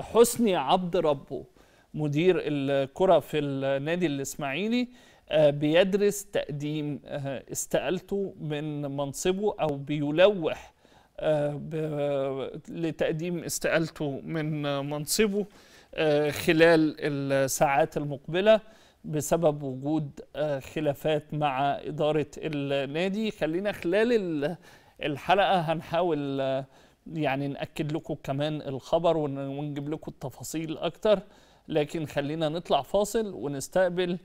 حسني عبد ربه مدير الكرة في النادي الإسماعيلي آه، بيدرس تقديم آه، استقالته من منصبه أو بيلوح آه، لتقديم استقالته من منصبه خلال الساعات المقبله بسبب وجود خلافات مع إدارة النادي خلينا خلال الحلقة هنحاول يعني ناكد لكم كمان الخبر ونجيب لكم التفاصيل اكتر لكن خلينا نطلع فاصل ونستقبل